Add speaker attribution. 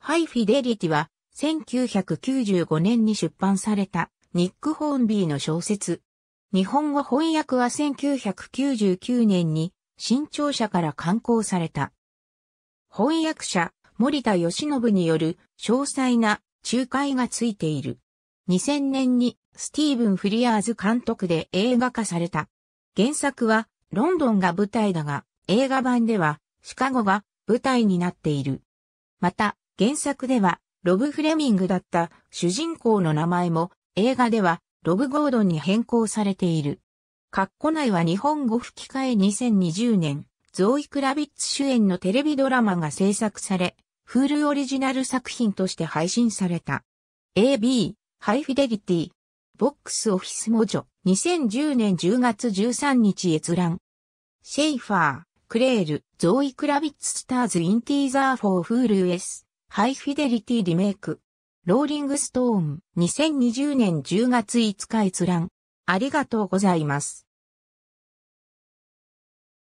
Speaker 1: ハイフィデリティは1995年に出版されたニッ
Speaker 2: ク・ホーンビーの小説。日本語翻訳は1999年に新潮社から刊行された。翻訳者森田義信による詳細な仲介がついている。2000年にスティーブン・フリアーズ監督で映画化された。原作はロンドンが舞台だが映画版ではシカゴが舞台になっている。また、原作ではロブ・フレミングだった主人公の名前も映画ではロブ・ゴードンに変更されている。カッコ内は日本語吹き替え2020年、ゾーイ・クラビッツ主演のテレビドラマが制作され、フールオリジナル作品として配信された。AB、ハイフィデリティ、ボックスオフィスモジョ、2010年10月13日閲覧。シェイファー、クレール、ゾーイ・クラビッツ・スターズ・インティーザー・フォー・フール・エス。ハイフィデリティリメイク。ローリングストーン2020年10月
Speaker 1: 5日閲覧。ありがとうございます。